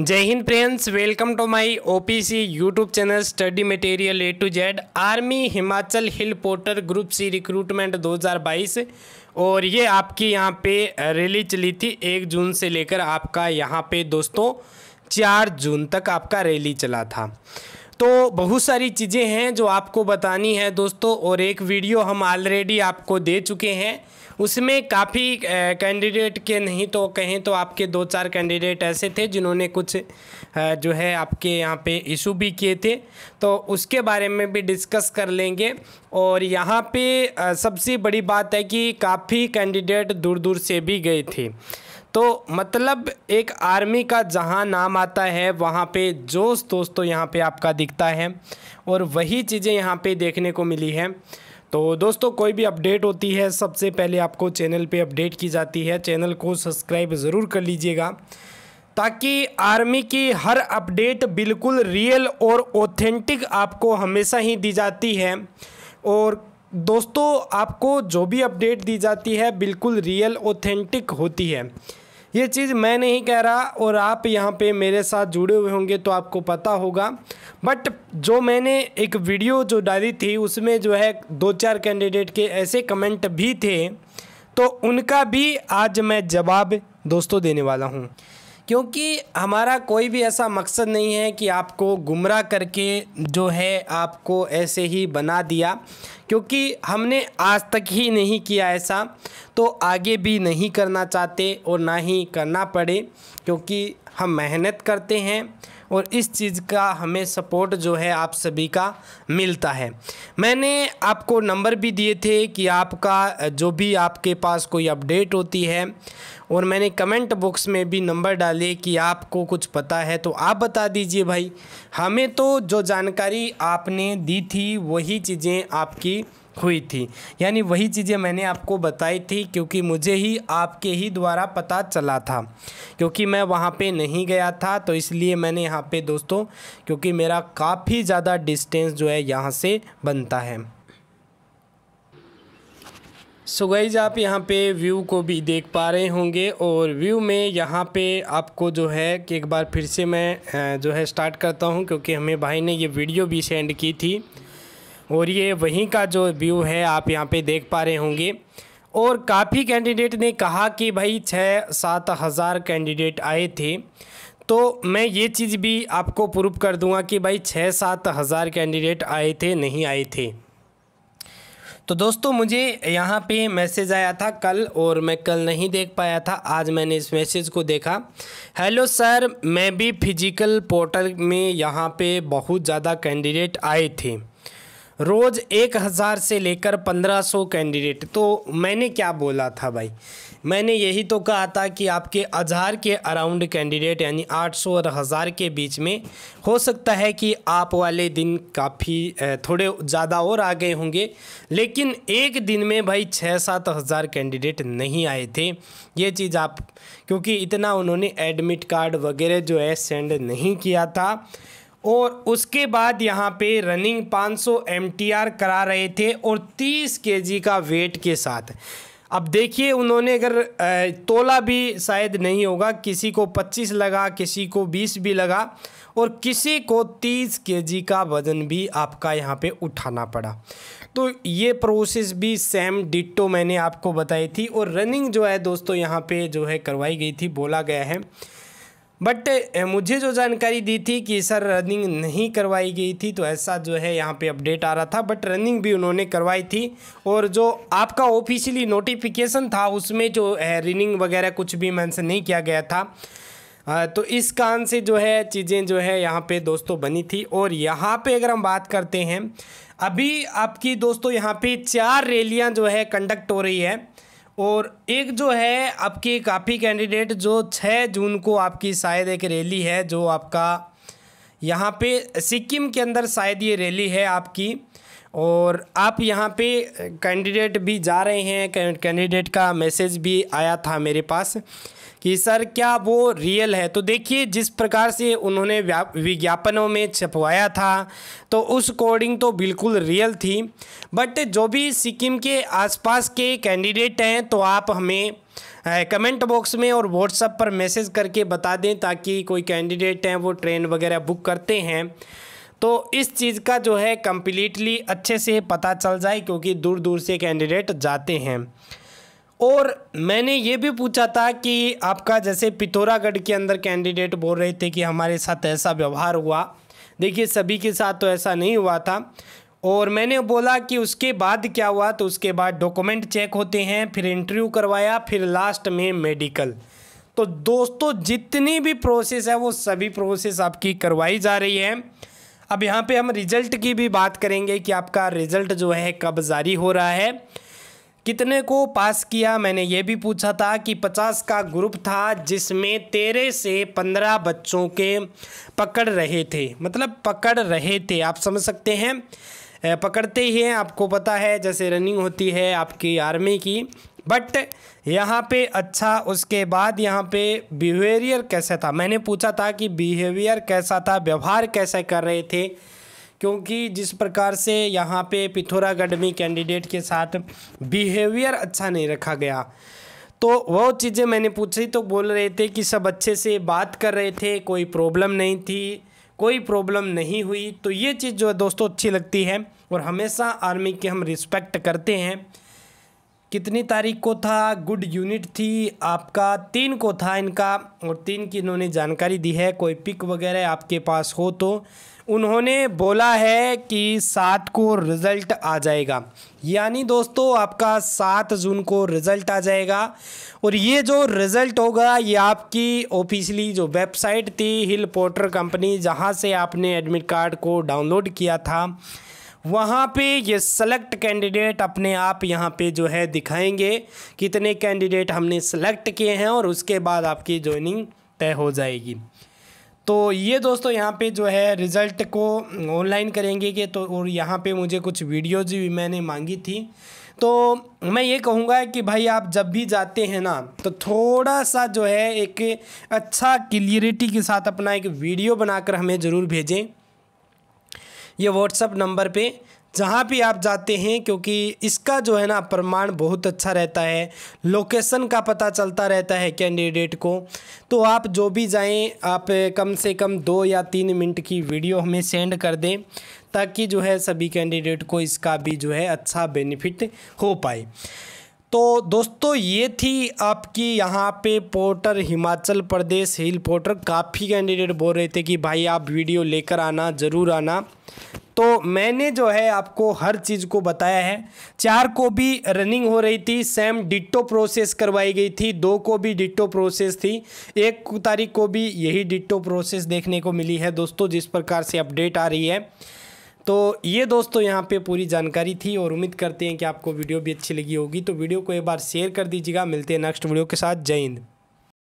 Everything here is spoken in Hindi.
जय हिंद friends welcome to my OPC YouTube channel study material A to Z army Himachal hill porter group C recruitment 2022 और ये आपकी यहाँ पे रैली चली थी एक जून से लेकर आपका यहाँ पे दोस्तों चार जून तक आपका रैली चला था तो बहुत सारी चीज़ें हैं जो आपको बतानी है दोस्तों और एक वीडियो हम ऑलरेडी आपको दे चुके हैं उसमें काफ़ी कैंडिडेट के नहीं तो कहें तो आपके दो चार कैंडिडेट ऐसे थे जिन्होंने कुछ जो है आपके यहाँ पे इशू भी किए थे तो उसके बारे में भी डिस्कस कर लेंगे और यहाँ पे सबसे बड़ी बात है कि काफ़ी कैंडिडेट दूर दूर से भी गए थे तो मतलब एक आर्मी का जहाँ नाम आता है वहाँ पे जोश दोस्तों यहाँ पे आपका दिखता है और वही चीज़ें यहाँ पे देखने को मिली है तो दोस्तों कोई भी अपडेट होती है सबसे पहले आपको चैनल पे अपडेट की जाती है चैनल को सब्सक्राइब ज़रूर कर लीजिएगा ताकि आर्मी की हर अपडेट बिल्कुल रियल और ऑथेंटिक आपको हमेशा ही दी जाती है और दोस्तों आपको जो भी अपडेट दी जाती है बिल्कुल रियल ऑथेंटिक होती है ये चीज़ मैं नहीं कह रहा और आप यहाँ पे मेरे साथ जुड़े हुए होंगे तो आपको पता होगा बट जो मैंने एक वीडियो जो डाली थी उसमें जो है दो चार कैंडिडेट के ऐसे कमेंट भी थे तो उनका भी आज मैं जवाब दोस्तों देने वाला हूँ क्योंकि हमारा कोई भी ऐसा मकसद नहीं है कि आपको गुमराह करके जो है आपको ऐसे ही बना दिया क्योंकि हमने आज तक ही नहीं किया ऐसा तो आगे भी नहीं करना चाहते और ना ही करना पड़े क्योंकि हम मेहनत करते हैं और इस चीज़ का हमें सपोर्ट जो है आप सभी का मिलता है मैंने आपको नंबर भी दिए थे कि आपका जो भी आपके पास कोई अपडेट होती है और मैंने कमेंट बॉक्स में भी नंबर डाले कि आपको कुछ पता है तो आप बता दीजिए भाई हमें तो जो जानकारी आपने दी थी वही चीज़ें आपकी हुई थी यानी वही चीज़ें मैंने आपको बताई थी क्योंकि मुझे ही आपके ही द्वारा पता चला था क्योंकि मैं वहाँ पे नहीं गया था तो इसलिए मैंने यहाँ पे दोस्तों क्योंकि मेरा काफ़ी ज़्यादा डिस्टेंस जो है यहाँ से बनता है सो आप यहाँ पे व्यू को भी देख पा रहे होंगे और व्यू में यहाँ पे आपको जो है कि एक बार फिर से मैं जो है स्टार्ट करता हूँ क्योंकि हमें भाई ने ये वीडियो भी सेंड की थी और ये वहीं का जो व्यू है आप यहाँ पे देख पा रहे होंगे और काफ़ी कैंडिडेट ने कहा कि भाई छः सात हज़ार कैंडिडेट आए थे तो मैं ये चीज़ भी आपको प्रूव कर दूंगा कि भाई छः सात हज़ार कैंडिडेट आए थे नहीं आए थे तो दोस्तों मुझे यहाँ पे मैसेज आया था कल और मैं कल नहीं देख पाया था आज मैंने इस मैसेज को देखा हेलो सर मैं भी फिजिकल पोर्टल में यहाँ पे बहुत ज़्यादा कैंडिडेट आए थे रोज़ एक हज़ार से लेकर पंद्रह सौ कैंडिडेट तो मैंने क्या बोला था भाई मैंने यही तो कहा था कि आपके हज़ार के अराउंड कैंडिडेट यानी आठ सौ और हज़ार के बीच में हो सकता है कि आप वाले दिन काफ़ी थोड़े ज़्यादा और आ गए होंगे लेकिन एक दिन में भाई छः सात हज़ार कैंडिडेट नहीं आए थे ये चीज़ आप क्योंकि इतना उन्होंने एडमिट कार्ड वगैरह जो है सेंड नहीं किया था और उसके बाद यहाँ पे रनिंग 500 सौ करा रहे थे और 30 केजी का वेट के साथ अब देखिए उन्होंने अगर तोला भी शायद नहीं होगा किसी को 25 लगा किसी को 20 भी लगा और किसी को 30 केजी का वज़न भी आपका यहाँ पे उठाना पड़ा तो ये प्रोसेस भी सेम डिटो मैंने आपको बताई थी और रनिंग जो है दोस्तों यहाँ पे जो है करवाई गई थी बोला गया है बट मुझे जो जानकारी दी थी कि सर रनिंग नहीं करवाई गई थी तो ऐसा जो है यहाँ पे अपडेट आ रहा था बट रनिंग भी उन्होंने करवाई थी और जो आपका ऑफिशियली नोटिफिकेशन था उसमें जो है रनिंग वगैरह कुछ भी मैंसन नहीं किया गया था तो इस कारण से जो है चीज़ें जो है यहाँ पे दोस्तों बनी थी और यहाँ पे अगर हम बात करते हैं अभी आपकी दोस्तों यहाँ पे चार रैलियाँ जो है कंडक्ट हो रही है और एक जो है आपके काफ़ी कैंडिडेट जो छः जून को आपकी शायद एक रैली है जो आपका यहाँ पे सिक्किम के अंदर शायद ये रैली है आपकी और आप यहाँ पे कैंडिडेट भी जा रहे हैं कैंडिडेट का मैसेज भी आया था मेरे पास कि सर क्या वो रियल है तो देखिए जिस प्रकार से उन्होंने विज्ञापनों में छपवाया था तो उस कोडिंग तो बिल्कुल रियल थी बट जो भी सिक्किम के आसपास के कैंडिडेट हैं तो आप हमें कमेंट बॉक्स में और व्हाट्सअप पर मैसेज करके बता दें ताकि कोई कैंडिडेट हैं वो ट्रेन वगैरह बुक करते हैं तो इस चीज़ का जो है कम्प्लीटली अच्छे से पता चल जाए क्योंकि दूर दूर से कैंडिडेट जाते हैं और मैंने ये भी पूछा था कि आपका जैसे पिथौरागढ़ के अंदर कैंडिडेट बोल रहे थे कि हमारे साथ ऐसा व्यवहार हुआ देखिए सभी के साथ तो ऐसा नहीं हुआ था और मैंने बोला कि उसके बाद क्या हुआ तो उसके बाद डॉक्यूमेंट चेक होते हैं फिर इंटरव्यू करवाया फिर लास्ट में मेडिकल तो दोस्तों जितनी भी प्रोसेस है वो सभी प्रोसेस आपकी करवाई जा रही है अब यहाँ पे हम रिजल्ट की भी बात करेंगे कि आपका रिजल्ट जो है कब जारी हो रहा है कितने को पास किया मैंने ये भी पूछा था कि पचास का ग्रुप था जिसमें तेरह से पंद्रह बच्चों के पकड़ रहे थे मतलब पकड़ रहे थे आप समझ सकते हैं पकड़ते ही हैं आपको पता है जैसे रनिंग होती है आपकी आर्मी की बट यहाँ पे अच्छा उसके बाद यहाँ पे बिहेवियर कैसा था मैंने पूछा था कि बिहेवियर कैसा था व्यवहार कैसे कर रहे थे क्योंकि जिस प्रकार से यहाँ पे पिथौरागढ़ में कैंडिडेट के साथ बिहेवियर अच्छा नहीं रखा गया तो वो चीज़ें मैंने पूछी तो बोल रहे थे कि सब अच्छे से बात कर रहे थे कोई प्रॉब्लम नहीं थी कोई प्रॉब्लम नहीं हुई तो ये चीज़ जो है दोस्तों अच्छी लगती है और हमेशा आर्मी की हम रिस्पेक्ट करते हैं कितनी तारीख को था गुड यूनिट थी आपका तीन को था इनका और तीन की इन्होंने जानकारी दी है कोई पिक वगैरह आपके पास हो तो उन्होंने बोला है कि सात को रिज़ल्ट आ जाएगा यानी दोस्तों आपका सात जून को रिज़ल्ट आ जाएगा और ये जो रिज़ल्ट होगा ये आपकी ऑफिशली जो वेबसाइट थी हिल पोर्टर कंपनी जहाँ से आपने एडमिट कार्ड को डाउनलोड किया था वहाँ पे ये सेलेक्ट कैंडिडेट अपने आप यहाँ पे जो है दिखाएंगे कितने कैंडिडेट हमने सेलेक्ट किए हैं और उसके बाद आपकी ज्वाइनिंग तय हो जाएगी तो ये दोस्तों यहाँ पे जो है रिज़ल्ट को ऑनलाइन करेंगे कि तो और यहाँ पे मुझे कुछ वीडियोज भी मैंने मांगी थी तो मैं ये कहूँगा कि भाई आप जब भी जाते हैं ना तो थोड़ा सा जो है एक अच्छा क्लियरिटी के साथ अपना एक वीडियो बनाकर हमें ज़रूर भेजें ये व्हाट्सअप नंबर पे जहाँ भी आप जाते हैं क्योंकि इसका जो है ना प्रमाण बहुत अच्छा रहता है लोकेशन का पता चलता रहता है कैंडिडेट को तो आप जो भी जाएं आप कम से कम दो या तीन मिनट की वीडियो हमें सेंड कर दें ताकि जो है सभी कैंडिडेट को इसका भी जो है अच्छा बेनिफिट हो पाए तो दोस्तों ये थी आपकी यहाँ पे porter Himachal Pradesh hill porter काफ़ी कैंडिडेट बोल रहे थे कि भाई आप वीडियो लेकर आना ज़रूर आना तो मैंने जो है आपको हर चीज़ को बताया है चार को भी रनिंग हो रही थी सेम डिट्टो प्रोसेस करवाई गई थी दो को भी डिट्टो प्रोसेस थी एक तारीख को भी यही डिट्टो प्रोसेस देखने को मिली है दोस्तों जिस प्रकार से अपडेट आ रही है तो ये दोस्तों यहाँ पे पूरी जानकारी थी और उम्मीद करते हैं कि आपको वीडियो भी अच्छी लगी होगी तो वीडियो को एक बार शेयर कर दीजिएगा मिलते हैं नेक्स्ट वीडियो के साथ जय हिंद